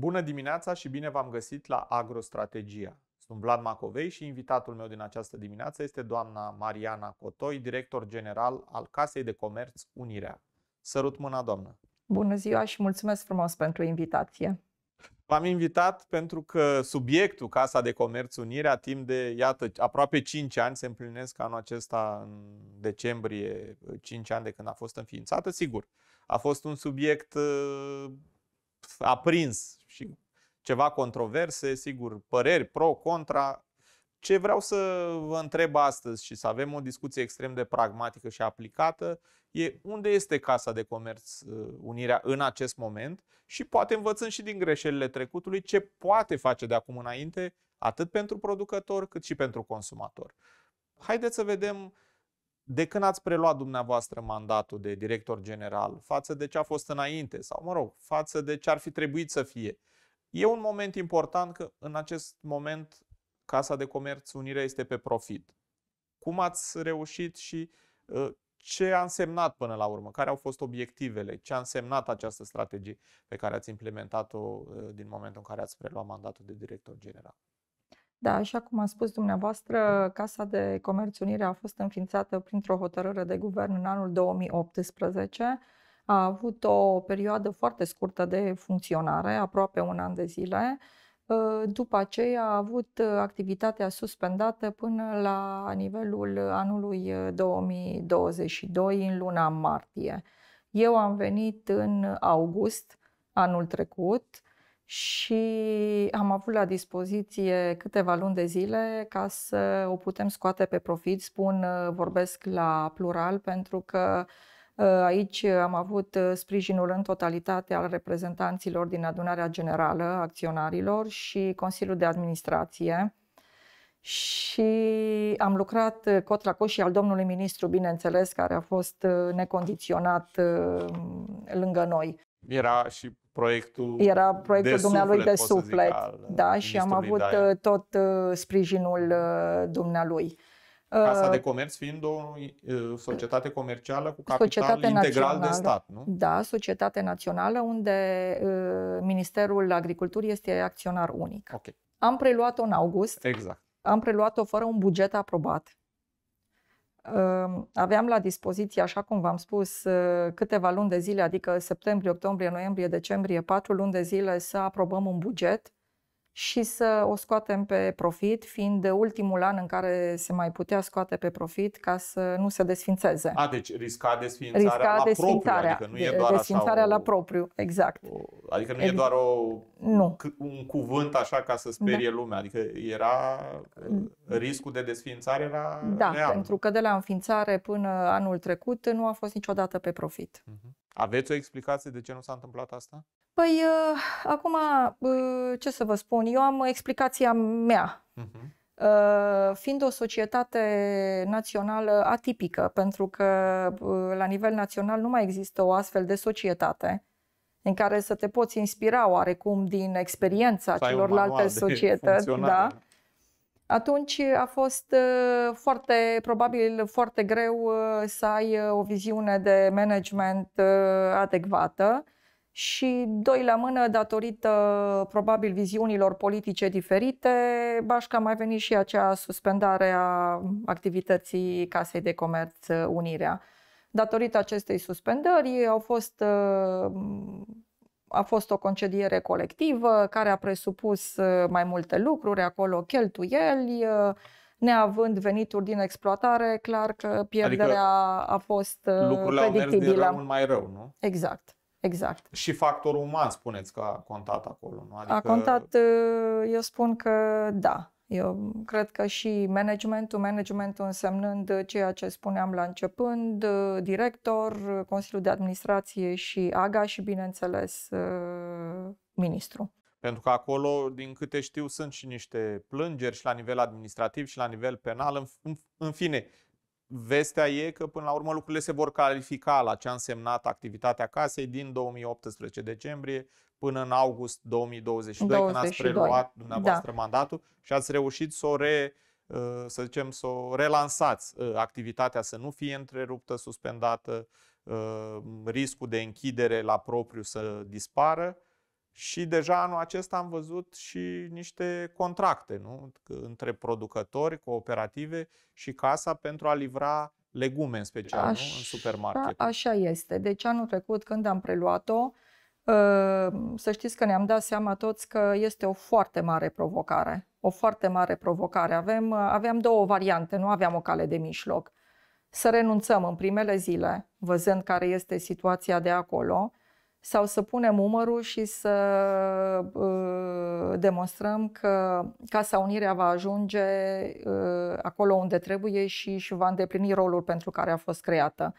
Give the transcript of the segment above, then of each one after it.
Bună dimineața și bine v-am găsit la Agrostrategia. Sunt Vlad Macovei și invitatul meu din această dimineață este doamna Mariana Cotoi, director general al Casei de Comerț Unirea. Sărut mâna, doamnă! Bună ziua și mulțumesc frumos pentru invitație! V-am invitat pentru că subiectul Casa de Comerț Unirea, timp de, iată, aproape 5 ani, se împlinesc anul acesta în decembrie, 5 ani de când a fost înființată, sigur, a fost un subiect uh, aprins ceva controverse, sigur, păreri pro, contra. Ce vreau să vă întreb astăzi și să avem o discuție extrem de pragmatică și aplicată e unde este Casa de Comerț uh, Unirea în acest moment și poate învățând și din greșelile trecutului ce poate face de acum înainte atât pentru producător cât și pentru consumator. Haideți să vedem de când ați preluat dumneavoastră mandatul de director general față de ce a fost înainte sau, mă rog, față de ce ar fi trebuit să fie. E un moment important că în acest moment Casa de Comerț Unirea este pe profit. Cum ați reușit și uh, ce a însemnat până la urmă? Care au fost obiectivele? Ce a însemnat această strategie pe care ați implementat-o uh, din momentul în care ați preluat mandatul de director general? Da, așa cum a spus dumneavoastră, Casa de Comerț Unire a fost înființată printr-o hotărâre de guvern în anul 2018 a avut o perioadă foarte scurtă de funcționare, aproape un an de zile. Ă, după aceea a avut activitatea suspendată până la nivelul anului 2022, ă, în luna martie. Eu am venit în august anul trecut și am avut la dispoziție câteva luni de zile ca să o putem scoate pe profit. Spun, ă, vorbesc la plural pentru că uh, Uh, aici uh, am avut uh, sprijinul în totalitate al reprezentanților din adunarea generală acționarilor și Consiliul de Administrație și am lucrat cot la cot și al domnului ministru, bineînțeles, care a fost necondiționat lângă noi. Era și proiectul Era proiectul de dumnealui suflet, de suflet, zic, da, și am avut tot sprijinul dumnealui. Casa de uh, Comerț fiind o societate comercială cu capital societate integral națională, de stat, nu? Da, societate națională unde uh, Ministerul Agriculturii este acționar unic. Okay. Am preluat-o în august. Exact. Am preluat-o fără un buget aprobat. Uh, aveam la dispoziție, așa cum v-am spus, câteva luni de zile, adică septembrie, octombrie, noiembrie, decembrie, patru luni de zile să aprobăm un buget și să o scoatem pe profit, fiind de ultimul an în care se mai putea scoate pe profit ca să nu se desfințeze. A, deci risca desfințarea risca la desfințarea, propriu, adică nu e doar desfințarea așa o, la propriu, exact. O, adică nu e doar o, nu. un cuvânt așa ca să sperie da. lumea, adică era mm. riscul de desfințare era Da, real. pentru că de la înființare până anul trecut nu a fost niciodată pe profit. Uh-huh. Aveți o explicație de ce nu s-a întâmplat asta? Păi, uh, acum, uh, ce să vă spun, eu am explicația mea. Uh-huh. Uh, fiind o societate națională atipică, pentru că uh, la nivel național nu mai există o astfel de societate în care să te poți inspira oarecum din experiența celorlalte societăți, da? atunci a fost ă, foarte, probabil foarte greu ă, să ai ă, o viziune de management adecvată și doi la mână, datorită probabil viziunilor politice diferite, bașca mai venit și acea suspendare a activității Casei de Comerț Unirea. Datorită acestei suspendări au fost a fost o concediere colectivă care a presupus uh, mai multe lucruri, acolo cheltuieli, uh, neavând venituri din exploatare, clar că pierderea adică a fost uh, lucrurile predictibilă. Lucrurile mai rău, nu? Exact. Exact. Și factorul uman, spuneți că a contat acolo, nu? Adică... A contat, eu spun că da. Eu cred că și managementul, managementul însemnând ceea ce spuneam la începând, director, Consiliul de Administrație și AGA și, bineînțeles, ministru. Pentru că acolo, din câte știu, sunt și niște plângeri și la nivel administrativ și la nivel penal. În, în, în fine, vestea e că până la urmă lucrurile se vor califica la ce a însemnat activitatea casei din 2018 decembrie până în august 2022, 22. când ați preluat da. dumneavoastră da. mandatul și ați reușit să o re, uh, să zicem, să o relansați uh, activitatea, să nu fie întreruptă, suspendată, uh, riscul de închidere la propriu să dispară. Și deja anul acesta am văzut și niște contracte nu? între producători, cooperative și casa pentru a livra legume în special așa, nu? în supermarket. Așa este. Deci anul trecut când am preluat-o, uh, Ehm, să știți că ne-am dat seama toți că este o foarte mare provocare. O foarte mare provocare. Avem, aveam două variante, nu aveam o cale de mijloc. Să renunțăm în primele zile, văzând care este situația de acolo, sau să punem umărul și să ă, demonstrăm că Casa Unirea va ajunge ă, acolo unde trebuie și își va îndeplini rolul pentru care a fost creată.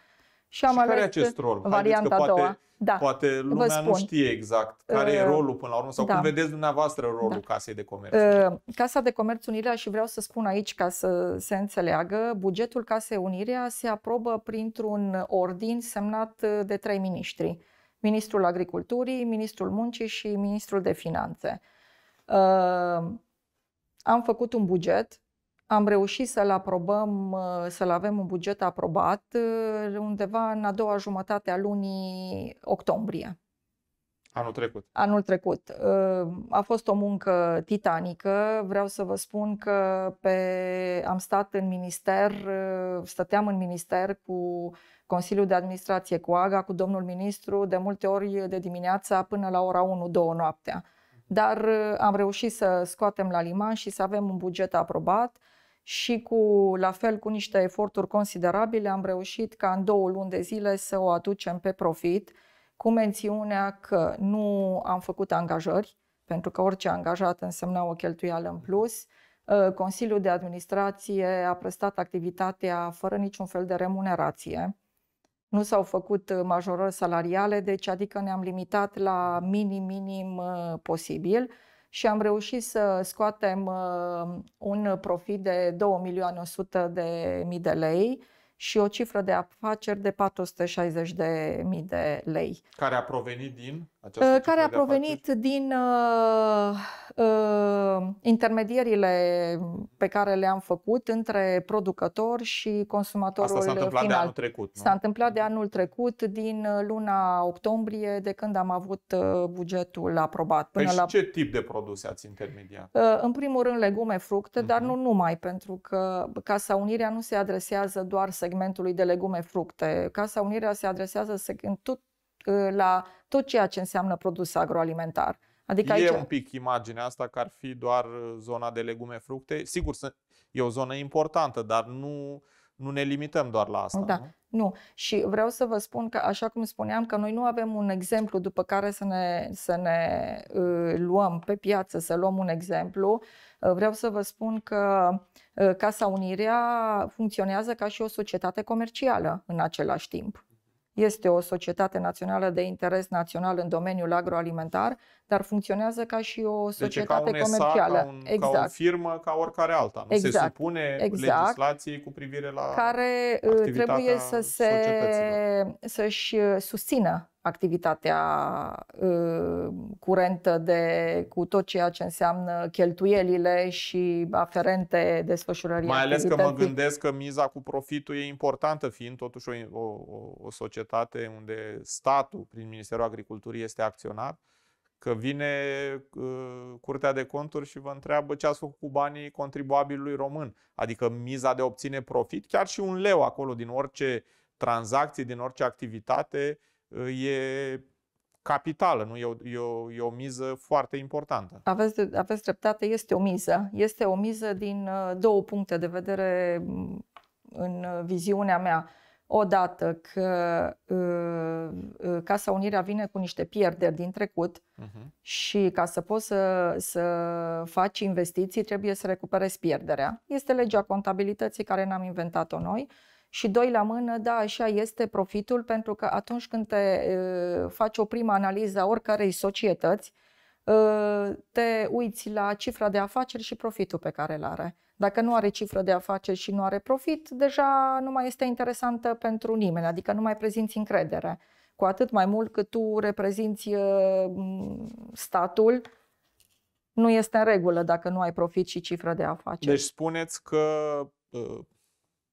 Și am și ales care acest rol? Varianta că poate, a doua. Da. Poate lumea Vă spun. nu știe exact care uh, e ă, rolul până la urmă sau da. cum vedeți dumneavoastră rolul da. Casei de Comerț. Uh, Casa de Comerț Unirea și vreau să spun aici ca să se înțeleagă, bugetul Casei Unirea se aprobă printr-un ordin semnat de trei miniștri. Ministrul Agriculturii, Ministrul Muncii și Ministrul de Finanțe. Uh, am făcut un buget am reușit să-l aprobăm, uh, să-l avem un buget aprobat uh, undeva în a doua jumătate a lunii octombrie. Anul trecut. Anul trecut. Uh, a fost o muncă titanică. Vreau să vă spun că pe... am stat în minister, stăteam în minister cu Consiliul de Administrație, cu AGA, cu domnul ministru, de multe ori de dimineața până la ora 1-2 noaptea. Dar am reușit să scoatem la liman și să avem un buget aprobat și cu, la fel, cu niște eforturi considerabile, am reușit ca în două luni de zile să o aducem pe profit, cu mențiunea că nu am făcut angajări, pentru că orice angajat însemna o cheltuială în plus. Ă, Consiliul de administrație a prestat activitatea fără niciun fel de remunerație. Nu s-au făcut ă, majorări salariale, deci adică ne-am limitat la minim, minim ă, posibil și am reușit să scoatem uh, un profit de 2.100.000 de mii de lei și o cifră de afaceri de 460.000 de mii de lei. Care a provenit din? Această care a provenit afaceri? din uh, uh, intermedierile pe care le-am făcut între producător și consumatorul Asta s-a întâmplat final. de anul trecut. S-a întâmplat de mhm. anul trecut, din ă, luna octombrie, de când am avut bugetul aprobat. Până păi la... ce tip de produse ați intermediat? Uh, în primul rând legume, fructe, uh-huh. dar mhm. nu numai, pentru că Casa Unirea nu se adresează doar segmentului de legume, fructe. Casa Unirea se adresează seg- tot, Ă, la tot ceea ce înseamnă produs agroalimentar. Adică aici... E un pic imaginea asta că ar fi doar ă, zona de legume, fructe. Sigur, e o zonă importantă, dar nu, nu ne limităm doar la asta. Da. Nu? Nu. Și vreau să vă spun că, așa cum spuneam, că noi nu avem un exemplu după care să ne, să ne uh, luăm pe piață, să luăm un exemplu. Uh, vreau să vă spun că uh, Casa Unirea funcționează ca și o societate comercială în același timp este o societate națională de interes național în domeniul agroalimentar, dar funcționează ca și o deci societate deci, ca un comercială. ca, un, exact. ca o firmă, ca oricare alta. Nu exact. se supune exact. legislației cu privire la care uh, trebuie să se, să-și susțină activitatea uh, curentă de, cu tot ceea ce înseamnă cheltuielile și aferente desfășurării Mai ales că mă gândesc că miza cu profitul e importantă, fiind totuși o, o, o societate unde statul, prin Ministerul Agriculturii, este acționar, că vine uh, Curtea de Conturi și vă întreabă ce ați făcut cu banii contribuabilului român. Adică miza de obține profit, chiar și un leu acolo din orice tranzacție, din orice activitate, uh, e capitală, nu? E o, e, o, e o miză foarte importantă. Aveți, aveți dreptate, este o miză. Este o miză din uh, două puncte de vedere mm, în uh, viziunea mea. Odată că uh, uh Casa Unirea vine cu niște pierderi din trecut uh-huh. și ca să poți să, să faci investiții trebuie să recuperezi pierderea. Este legea contabilității care n-am inventat-o noi. Uh, și doi la mână, da, așa este profitul, pentru că atunci când te faci o primă analiză a oricărei societăți, te uiți la cifra de afaceri și profitul pe care îl are. Dacă nu are cifră de afaceri și nu are profit, deja nu mai este interesantă pentru nimeni, adică nu mai prezinți încredere. Cu atât mai mult cât tu reprezinți statul, nu este în regulă dacă nu ai profit și cifră de afaceri. Deci spuneți că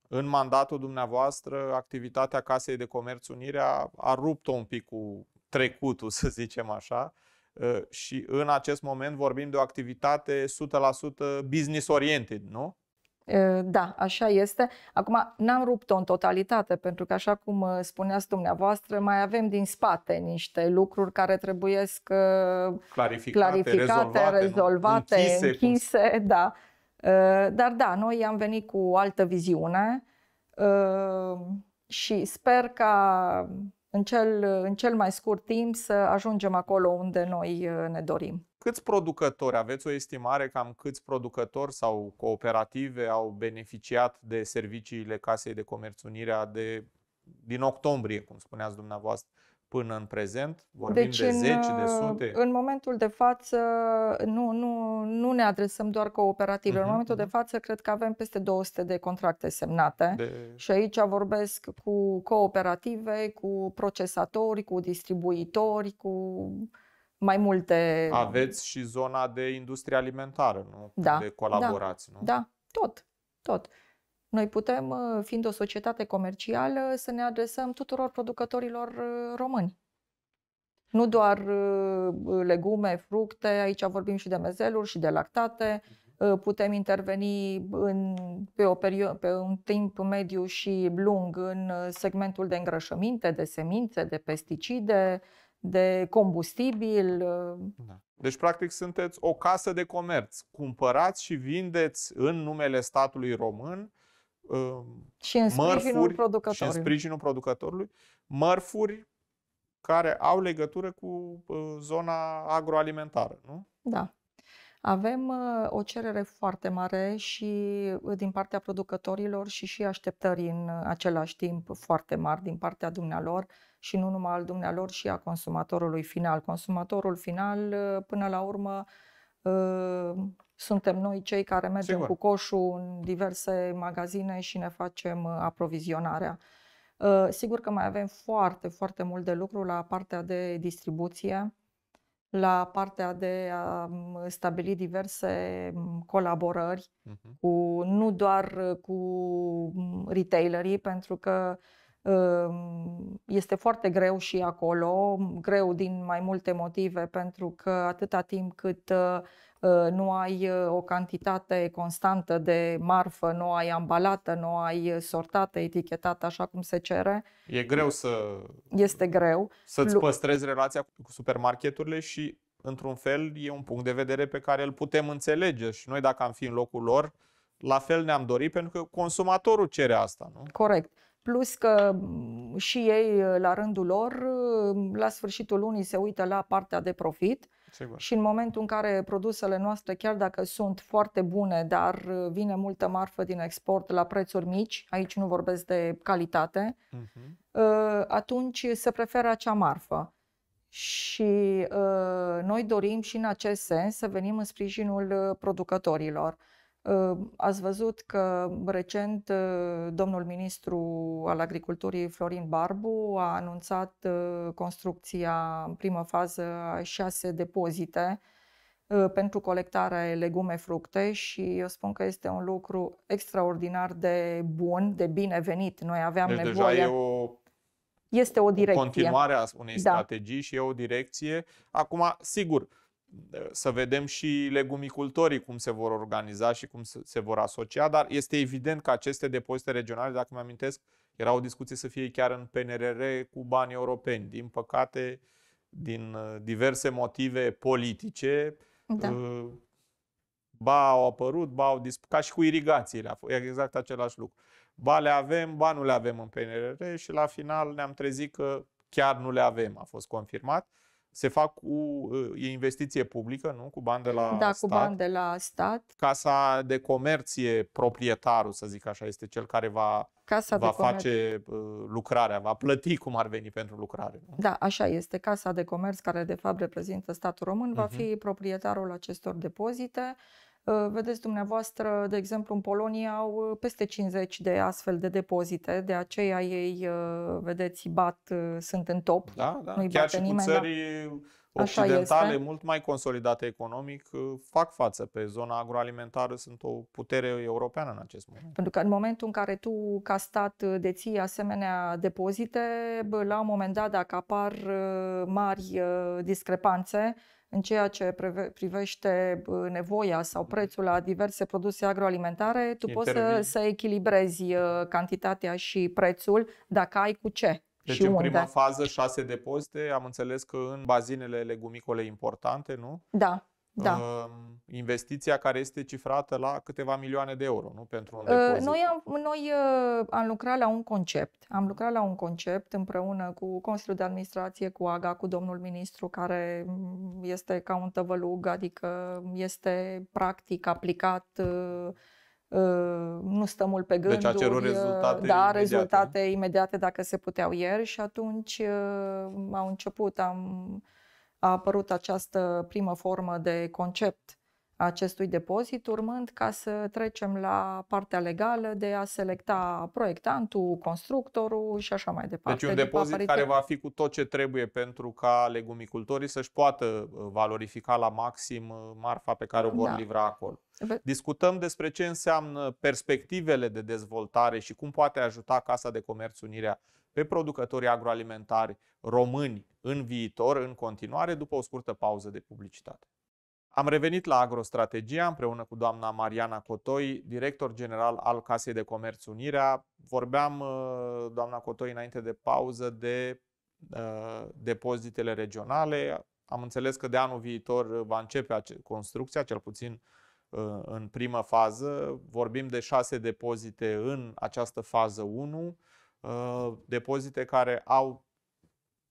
în mandatul dumneavoastră, activitatea Casei de Comerț Unirea a rupt-o un pic cu trecutul, să zicem așa, ă, și în acest moment vorbim de o activitate 100% business-oriented, nu? Ă, da, așa este. Acum, n-am rupt-o în totalitate, pentru că, așa cum ă, spuneați dumneavoastră, mai avem din spate niște lucruri care trebuie clarificate, clarificate rezolvate, rezolvate închise. închise cum... Da. Ă, dar da, noi am venit cu altă viziune ă, și sper ca în cel, în cel mai scurt timp să ajungem acolo unde noi ă, ne dorim. Câți producători, aveți o estimare cam câți producători sau cooperative au beneficiat de serviciile Casei de Comerț Unirea de, din octombrie, cum spuneați dumneavoastră? până în prezent? Vorbim deci de zeci, de uh, sute? În momentul de față, nu, nu, nu ne adresăm doar cooperative. Uh-huh, în mhm, momentul uh-huh. de mhm. față, cred că avem peste 200 de contracte semnate. De... Și aici vorbesc cu cooperative, cu procesatori, cu distribuitori, cu mai multe... Aveți și zona de industrie alimentară, nu? Da. De da, colaborați, da, nu? Da, tot, tot. Noi putem, uh, fiind o societate comercială, să ne adresăm tuturor producătorilor uh, români. Nu doar uh, legume, fructe, aici vorbim și de mezeluri și de lactate, mhm. putem interveni în, pe, o perio- pe un timp mediu și lung în segmentul de îngrășăminte, de semințe, de pesticide, de combustibil. Da. Deci, practic, sunteți o casă de comerț. Cumpărați și vindeți în numele statului român și în mărfuri și în sprijinul producătorului, mărfuri care au legătură cu zona agroalimentară, nu? Da. Avem ă, o cerere foarte mare și ă, din partea producătorilor și și așteptări în același timp foarte mari din partea dumnealor și nu numai al dumnealor și a consumatorului final. Consumatorul final, ă, până la urmă, Ă, suntem noi cei care mergem Sigur. cu coșul în diverse magazine și ne facem ă, aprovizionarea. Ă, sigur că mai avem foarte, foarte mult de lucru la partea de distribuție, la partea de a stabili diverse colaborări, uh-huh. cu, nu doar cu retailerii, pentru că este foarte greu și acolo, greu din mai multe motive, pentru că atâta timp cât uh, uh, nu ai uh, o cantitate constantă de marfă, nu ai ambalată, nu ai sortată, etichetată așa cum se cere. E greu să... Este greu. Să-ți păstrezi relația cu supermarketurile și, într-un fel, e un punct de vedere pe care îl putem înțelege și noi, dacă am fi în locul lor, la fel ne-am dorit pentru că consumatorul cere asta, nu? Corect. Plus că mm, și ei, uh, la rândul lor, uh, la sfârșitul lunii se uită la partea de profit Sigur. și în momentul în care produsele noastre, chiar dacă sunt foarte bune, dar uh, vine multă marfă din export la prețuri mici, aici nu vorbesc de calitate, uh-huh. atunci se preferă acea marfă. Și noi dorim și în acest sens să venim în sprijinul producătorilor. Ă, ați văzut că recent ă, domnul ministru al agriculturii Florin Barbu a anunțat ă, construcția în primă fază a șase depozite pentru colectarea legume, fructe și eu spun că este un lucru extraordinar de bun, de binevenit. Noi aveam deci nevoie. Deja e o este o direcție. Continuarea unei da. strategii și e o direcție. Acum, sigur, să vedem și legumicultorii cum se vor organiza și cum se vor asocia, dar este evident că aceste depozite regionale, dacă mă amintesc, era o discuție să fie chiar în PNRR cu bani europeni. Din păcate, din uh, diverse motive politice, da. Uh, ba au apărut, ba au dispărut, ca și cu irigațiile, e exact același lucru. Ba le avem, ba nu le avem în PNRR și la final ne-am trezit că chiar nu le avem, a fost confirmat se fac cu e investiție publică, nu? Cu bani de la da, stat. Da, cu bani de la stat. Casa de comerț e proprietarul, să zic așa, este cel care va, Casa va de face comerț. Uh, lucrarea, va plăti cum ar veni pentru lucrare. Nu? Da, așa este. Casa de comerț, care de fapt reprezintă statul român, uh-huh. va mhm. fi proprietarul acestor depozite Ă, vedeți dumneavoastră, de exemplu, în Polonia au ă, peste 50 de astfel de depozite, de aceea ei, ă, vedeți, bat, sunt în top. Da, da. Nu-i Chiar și nimeni, cu țări da? occidentale mult mai consolidate economic fac față pe zona agroalimentară, sunt o putere europeană în acest moment. Pentru că în momentul în care tu, ca stat, deții asemenea depozite, la un moment dat, dacă apar mari discrepanțe, în ceea ce privește nevoia sau mhm. prețul la diverse produse agroalimentare, tu Intervin. poți să, să echilibrezi ă, cantitatea și prețul dacă ai cu ce. Deci și în unde. prima fază șase depozite, am înțeles că în bazinele legumicole importante, nu? Da da. investiția care este cifrată la câteva milioane de euro, nu? Pentru un ă, depozit. Noi, am, noi ă, am lucrat la un concept. Am lucrat la un concept împreună cu Consiliul de Administrație, cu AGA, cu domnul ministru, care mm, este ca un tăvălug, adică este practic aplicat ă, nu stăm mult pe gânduri. Deci a cerut rezultate Da, imediate. rezultate imediate dacă se puteau ieri și atunci au început, am a apărut această primă formă de concept a acestui depozit, urmând ca să trecem la partea legală de a selecta proiectantul, constructorul și așa mai departe. Deci un depozit care va fi cu tot ce trebuie pentru ca legumicultorii să-și poată uh, valorifica la maxim uh, marfa pe care o vor da. livra acolo. Discutăm despre ce înseamnă perspectivele de dezvoltare și cum poate ajuta Casa de Comerț Unirea pe producătorii agroalimentari români în viitor, în continuare, după o scurtă pauză de publicitate. Am revenit la Agrostrategia împreună cu doamna Mariana Cotoi, director general al Casei de Comerț Unirea. Vorbeam, uh, doamna Cotoi, înainte de pauză, de uh, depozitele regionale. Am înțeles că de anul viitor va începe construcția, cel puțin uh, în primă fază. Vorbim de șase depozite în această fază 1. Uh, depozite care au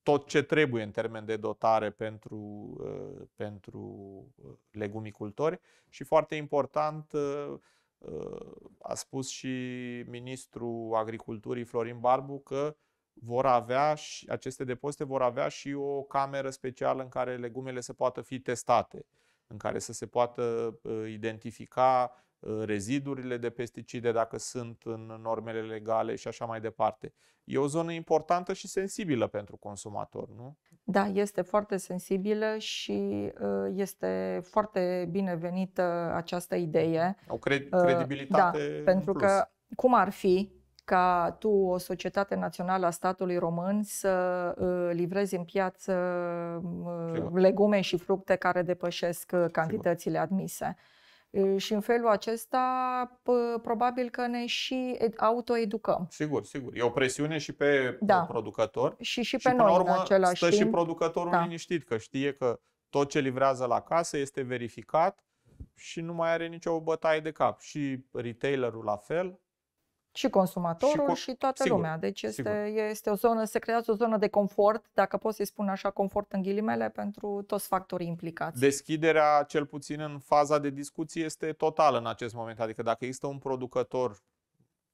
tot ce trebuie în termen de dotare pentru, uh, pentru uh, legumicultori și foarte important, a spus și ministrul agriculturii Florin Barbu că vor avea și aceste depozite vor avea și o cameră specială în care legumele se poată fi testate, în care să se poată identifica Uh, rezidurile de pesticide, dacă sunt în normele legale și așa mai departe. E o zonă importantă și sensibilă pentru consumator, nu? Da, este foarte sensibilă și uh, este foarte binevenită această idee. O cred- uh, credibilitate. Da, pentru plus. că cum ar fi ca tu, o societate națională a statului român, să livrezi în piață Sigur. legume și fructe care depășesc cantitățile Sigur. admise? Ă, și în felul acesta, probabil că ne și autoeducăm. Sigur, sigur. E o presiune și pe da. producător. Și, și pe și, noi, urmă, în același stă timp. și producătorul da. liniștit, că știe că tot ce livrează la casă este verificat și nu mai are nicio bătaie de cap. Și retailerul la fel, și consumatorul și, și toată sigur, lumea. Deci este, este o zonă, se creează o zonă de confort, dacă pot să-i spun așa, confort în ghilimele, pentru toți factorii implicați. Deschiderea, cel puțin în faza de discuție, este totală în acest moment. Adică dacă există un producător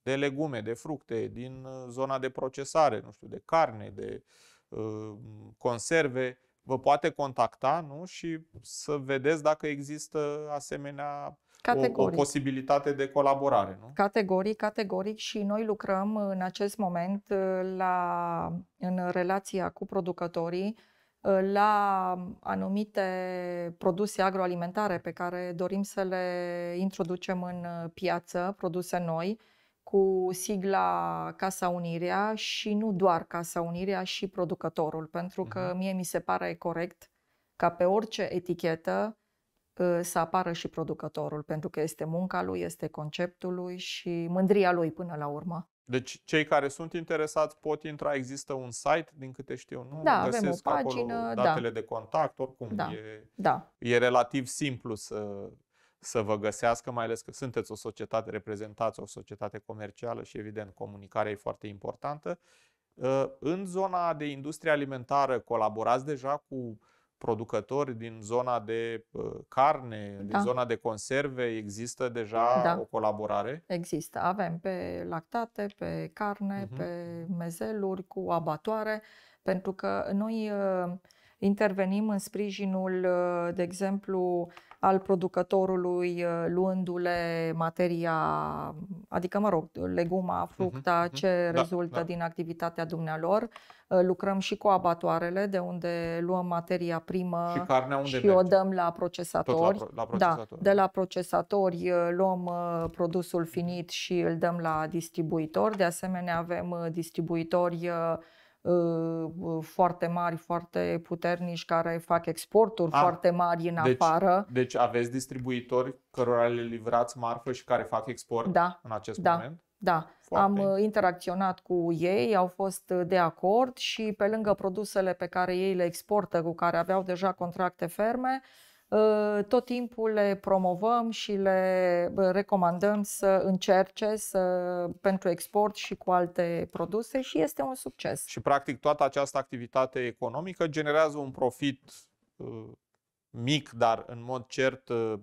de legume, de fructe, din uh, zona de procesare, nu știu, de carne, de uh, conserve, vă poate contacta nu? și să vedeți dacă există asemenea Categoric. O, o posibilitate de colaborare, nu? Categoric, categoric și noi lucrăm în acest moment uh, la, în relația cu producătorii uh, la anumite produse agroalimentare pe care dorim să le introducem în uh, piață, produse noi, cu sigla Casa Unirea și nu doar Casa Unirea și producătorul, pentru că mhm. mie mi se pare corect ca pe orice etichetă Uh, să apară și producătorul, pentru că este munca lui, este conceptul lui și mândria lui până la urmă. Deci cei care sunt interesați pot intra, există un site, din câte știu, nu? Da, Găsesc avem o pagină, acolo da. datele da. de contact, oricum da, e, da. e relativ simplu să, să vă găsească, mai ales că sunteți o societate, reprezentați o societate comercială și evident comunicarea e foarte importantă. Uh, în zona de industrie alimentară colaborați deja cu producători din zona de carne, da. din zona de conserve, există deja da. o colaborare? Există. Avem pe lactate, pe carne, uh-huh. pe mezeluri cu abatoare, pentru că noi ă, intervenim în sprijinul, ă, de exemplu, al producătorului, uh, luându-le materia, adică, mă rog, leguma, mhm, fructa, uh-huh, ce da, rezultă da. din activitatea dumnealor. Uh, lucrăm și cu abatoarele, de unde luăm materia primă și, carnea unde și o dăm la procesatori. Tot la, la da, procesatori. Da, de la procesatori uh, luăm produsul finit și îl dăm la distribuitor. De asemenea, avem distribuitori Uh, uh, foarte mari, foarte puternici care fac exporturi A, ah, foarte mari în deci, afară. Deci aveți distribuitori cărora le livrați marfă și care fac export da, în acest da, moment? Da, foarte. am uh, interacționat cu ei, au fost de acord și pe lângă produsele pe care ei le exportă, cu care aveau deja contracte ferme, uh, Ă, tot timpul le promovăm și le recomandăm să încerce să, pentru export și cu alte produse și este un succes. Și practic toată această activitate economică generează un profit ă, mic, dar în mod cert ă,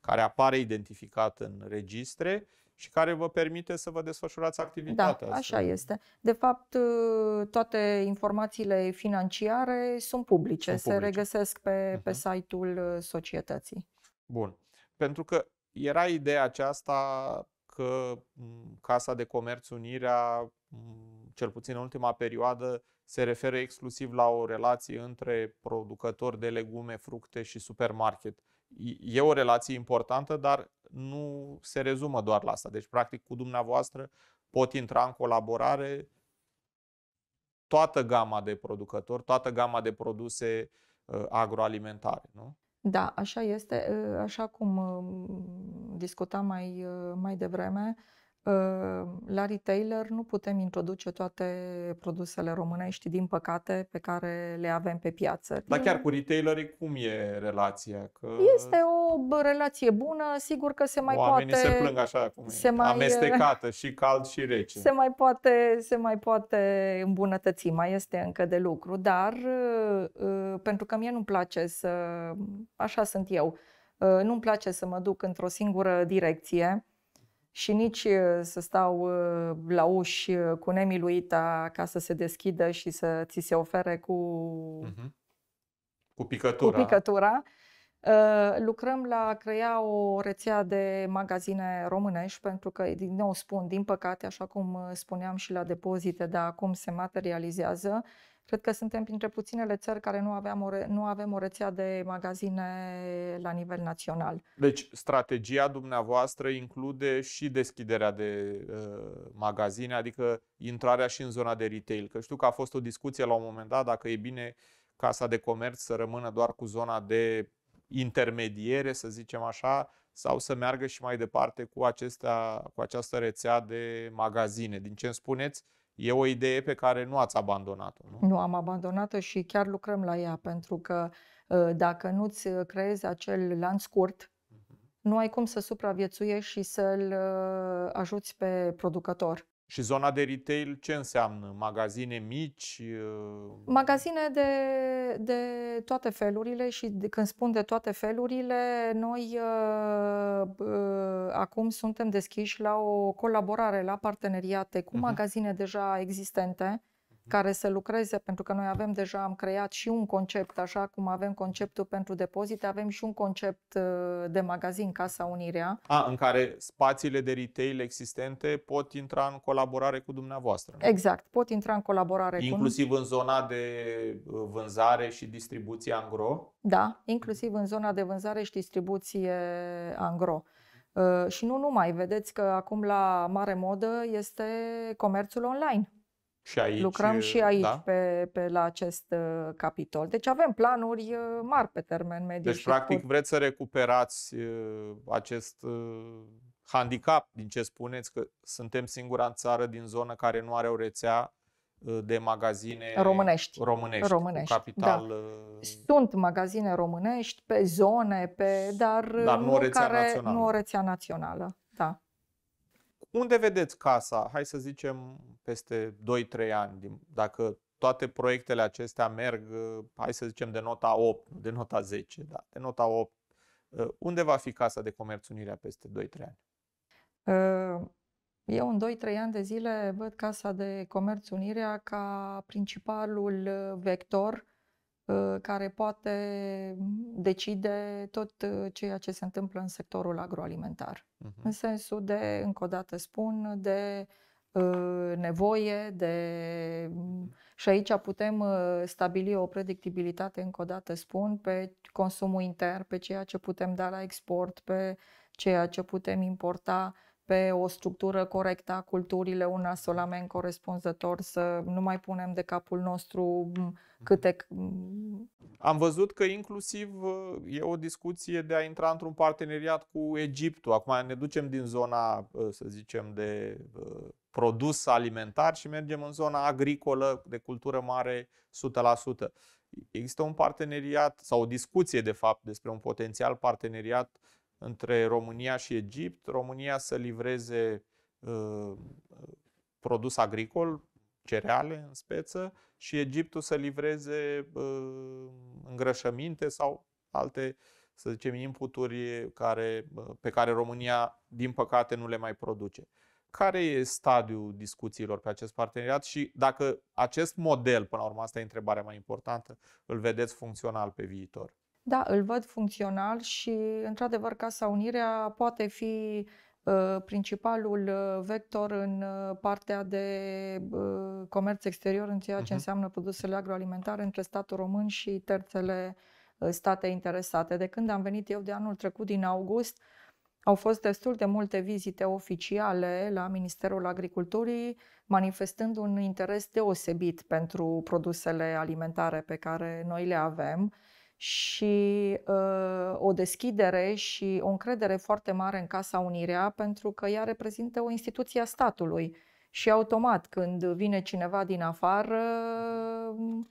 care apare identificat în registre și care vă permite să vă desfășurați activitatea. Da, așa este. De fapt, ă, toate informațiile financiare sunt publice, sunt publice. se regăsesc pe, uh-huh. pe mhm. site-ul ă, societății. Bun. Pentru că era ideea aceasta că Casa de Comerț Unirea, cel puțin în ultima perioadă, se referă exclusiv la o relație între producători de legume, fructe și supermarket. E o relație importantă, dar nu se rezumă doar la asta. Deci, practic, cu dumneavoastră pot intra în colaborare toată gama de producători, toată gama de produse uh, agroalimentare, nu? Da, așa este. Uh, așa cum uh, discutam mai, mai devreme, uh, la retailer nu putem introduce toate produsele românești, din păcate, pe care le avem pe piață. Dar chiar cu retailerii, cum e relația? Că... Este o relație bună, sigur că se mai Oamenii poate... se plâng așa, cum se e. mai... amestecată, și cald și rece. Se mai, poate, se mai poate îmbunătăți, mai este încă de lucru, dar pentru că mie nu-mi place să... Așa sunt eu. Nu-mi place să mă duc într-o singură direcție și nici uh, să stau uh, la uși uh, cu nemiluita ca să se deschidă și să ți se ofere cu, uh-huh. cu picătura. Cu picătura. Lucrăm la crea o rețea de magazine românești, pentru că, din nou spun, din păcate, așa cum spuneam și la depozite, dar acum se materializează, Cred că suntem printre puținele țări care nu, aveam o re- nu avem o rețea de magazine la nivel național. Deci, strategia dumneavoastră include și deschiderea de uh, magazine, adică intrarea și în zona de retail. Că știu că a fost o discuție la un moment dat dacă e bine Casa de Comerț să rămână doar cu zona de intermediere, să zicem așa, sau să meargă și mai departe cu, acestea, cu această rețea de magazine. Din ce îmi spuneți, uh, e o idee pe care nu ați abandonat-o, nu? Nu am abandonat-o și chiar lucrăm la ea, pentru că ă, dacă nu-ți creezi acel lanț scurt, mhm. nu ai cum să supraviețuiești și să-l ă, ajuți pe producător. Și zona de retail ce înseamnă? Magazine mici? Uh, magazine de, de toate felurile și de, când spun de toate felurile, noi uh, uh, acum suntem deschiși la o colaborare, la parteneriate cu uh-huh. magazine deja existente care să lucreze, pentru că noi avem deja, am creat și un concept, așa cum avem conceptul pentru depozite, avem și un concept uh, de magazin Casa Unirea. A, în care spațiile de retail existente pot intra în colaborare cu dumneavoastră. Nu? Exact, pot intra în colaborare inclusiv cu... în zona de uh, vânzare și distribuție angro? Da, inclusiv în zona de vânzare și distribuție angro. Uh, și nu numai, vedeți că acum la mare modă este comerțul online și aici. Lucrăm și da? aici da? pe, pe la acest uh, capitol. Deci avem planuri uh, mari pe termen mediu. Deci, practic, cu... vreți să recuperați uh, acest handicap din ce spuneți, că suntem singura țară din zonă care nu are o rețea de magazine românești. Românești. românești da. capital. Da. Sunt magazine românești pe zone, pe dar, dar nu, o care, națională. nu o rețea națională. Unde vedeți casa, hai să zicem, peste 2-3 ani, dacă toate proiectele acestea merg, hai să zicem, de nota 8, de nota 10, da, de nota 8, ă, unde va fi casa de comerț Unirea peste 2-3 ani? Ă, eu în 2-3 ani de zile văd Casa de Comerț Unirea ca principalul ă, vector Uh, care poate decide tot uh, ceea ce se întâmplă în sectorul agroalimentar. Uh-huh. În sensul de, încă o dată spun, de uh, nevoie de... și aici putem stabili o predictibilitate, încă o dată spun, pe consumul intern, pe ceea ce putem da la export, pe ceea ce putem importa pe o structură corectă a culturile, un asolament corespunzător, să nu mai punem de capul nostru mhm. câte... Am văzut că inclusiv uh, e o discuție de a intra într-un parteneriat cu Egiptul. Acum ne ducem din zona, uh, să zicem, de uh, produs alimentar și mergem în zona agricolă, de cultură mare, 100%. Există un parteneriat sau o discuție, de fapt, despre un potențial parteneriat uh, între România și Egipt, România să livreze uh, produs agricol, cereale în speță, și Egiptul să livreze uh, îngrășăminte sau alte, să zicem, inputuri care, uh, pe care România, din păcate, nu le mai produce. Care e stadiul discuțiilor pe acest parteneriat și dacă acest model, până la urmă, asta e întrebarea mai importantă, îl vedeți funcțional pe viitor? Da, îl văd funcțional și, într-adevăr, Casa Unirea poate fi ă, principalul ă, vector în ă, partea de comerț exterior, în ceea ce mhm. înseamnă produsele agroalimentare între statul român și terțele state interesate. De când am venit eu de anul trecut, din august, au fost destul de multe vizite oficiale la Ministerul Agriculturii, manifestând un interes deosebit pentru produsele alimentare pe care noi le avem și uh, o deschidere și o încredere foarte mare în Casa Unirea, pentru că ea reprezintă o instituție a statului. Și automat, când vine cineva din afară, uh,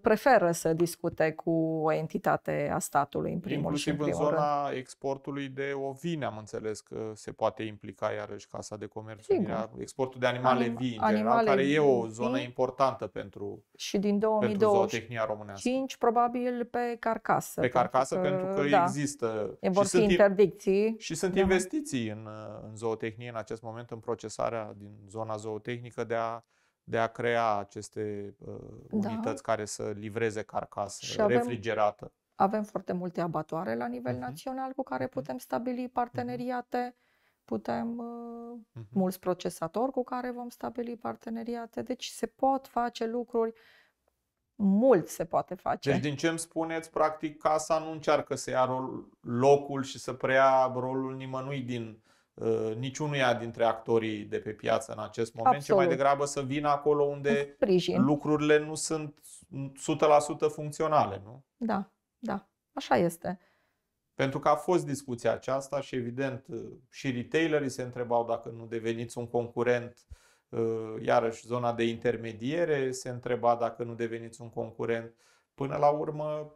preferă să discute cu o entitate a statului, în primul Inclusiv și în, primul în zona rând. exportului de ovine, am înțeles că se poate implica iarăși Casa de Comerț, exportul de animale Anim- vii, animale general, care vii, e o zonă vii, importantă pentru, și din 2025, românească. 5, probabil pe carcasă. Pe carcasă, pentru că, pentru că da, există. Vor și fi sunt interdicții. Și sunt da. investiții în, în zootehnie în acest moment, în procesarea din zona zootehnică de a de a crea aceste uh, da. unități da. care să livreze carcasă și avem, refrigerată. Avem foarte multe abatoare la nivel uh-huh. național cu care mhm. putem stabili mhm. parteneriate, putem uh, uh-huh. mulți procesatori cu care vom stabili parteneriate, deci se pot face lucruri mult se poate face. Deci din ce îmi spuneți, practic, casa nu încearcă să ia rol, locul și să preia rolul nimănui din Uh, niciunuia dintre actorii de pe piață în acest moment, Absolut. ci mai degrabă să vină acolo unde Sprijin. lucrurile nu sunt 100% funcționale, nu? Da, da, așa este. Pentru că a fost discuția aceasta și evident uh, și retailerii se întrebau dacă nu deveniți un concurent, uh, iarăși zona de intermediere se întreba dacă nu deveniți un concurent. Până la urmă,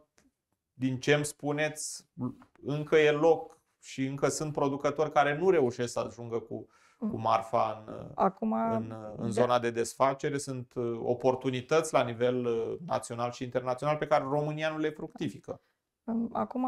din ce îmi spuneți, încă e loc și încă sunt producători care nu reușesc să ajungă cu, mm. cu marfa în, Acum, în, în da. zona de desfacere. Sunt uh, oportunități la nivel uh, național și internațional pe care România nu le fructifică. Acum,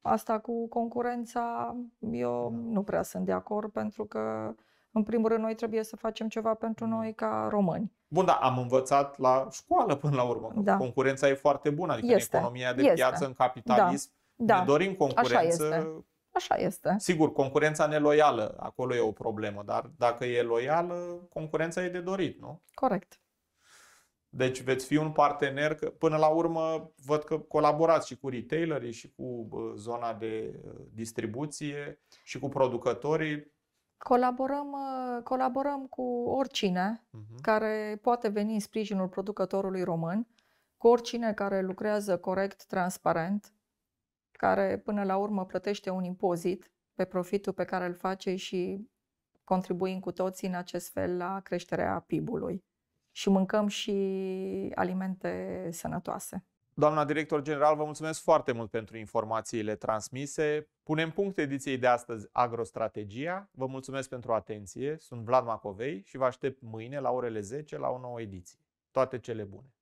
asta cu concurența, eu da. nu prea sunt de acord pentru că în primul rând, noi trebuie să facem ceva pentru mm. noi ca români. Bun, dar am învățat la școală până la urmă. Da. Concurența e foarte bună, adică este. în economia de este. piață, în capitalism, da. Da. ne dorim concurență Așa este. Sigur, concurența neloială, acolo e o problemă, dar dacă e loială, concurența e de dorit, nu? Corect. Deci veți fi un partener, că până la urmă văd că colaborați și cu retailerii și cu zona de distribuție și cu producătorii. Colaborăm, ă, colaborăm cu oricine uh-huh. care poate veni în sprijinul producătorului român, cu oricine care lucrează corect, transparent, care până la urmă plătește un impozit pe profitul pe care îl face și contribuim cu toții în acest fel la creșterea PIB-ului. Și mâncăm și alimente sănătoase. Doamna director general, vă mulțumesc foarte mult pentru informațiile transmise. Punem punct ediției de astăzi Agrostrategia. Vă mulțumesc pentru atenție. Sunt Vlad Macovei și vă aștept mâine la orele 10 la o nouă ediție. Toate cele bune!